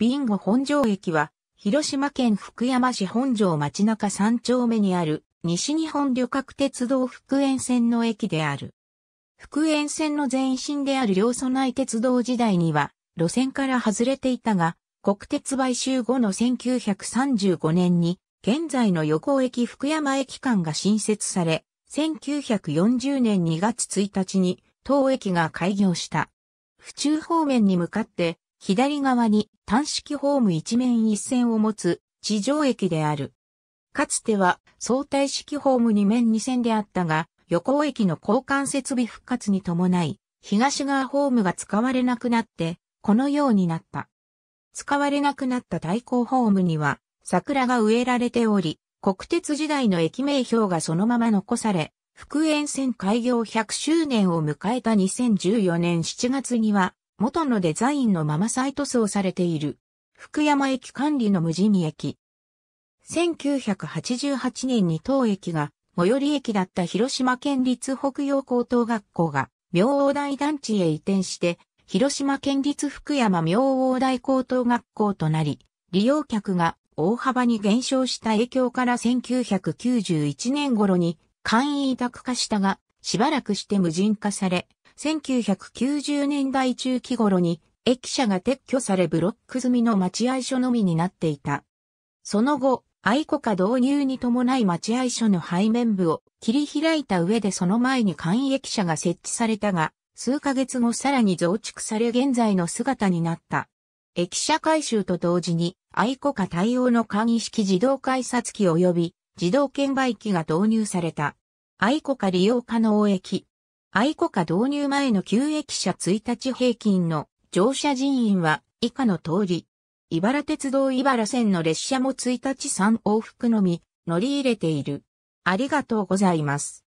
ビンゴ本庄駅は、広島県福山市本庄町中3丁目にある、西日本旅客鉄道福塩線の駅である。福塩線の前身である両備内鉄道時代には、路線から外れていたが、国鉄買収後の1935年に、現在の横駅福山駅間が新設され、1940年2月1日に、当駅が開業した。府中方面に向かって、左側に単式ホーム一面一線を持つ地上駅である。かつては相対式ホーム二面二線であったが、横駅の交換設備復活に伴い、東側ホームが使われなくなって、このようになった。使われなくなった対抗ホームには、桜が植えられており、国鉄時代の駅名標がそのまま残され、福塩線開業100周年を迎えた2014年7月には、元のデザインのまま再塗装されている。福山駅管理の無人駅。1988年に当駅が最寄り駅だった広島県立北洋高等学校が明王大団地へ移転して、広島県立福山明王大高等学校となり、利用客が大幅に減少した影響から1991年頃に簡易委託化したが、しばらくして無人化され、1990年代中期頃に駅舎が撤去されブロック済みの待合所のみになっていた。その後、愛子化導入に伴い待合所の背面部を切り開いた上でその前に簡易駅舎が設置されたが、数ヶ月後さらに増築され現在の姿になった。駅舎改修と同時に、愛子化対応の簡易式自動改札機及び自動券売機が導入された。愛子化利用可能駅、愛国化導入前の旧駅舎1日平均の乗車人員は以下の通り。茨鉄道茨線の列車も1日3往復のみ乗り入れている。ありがとうございます。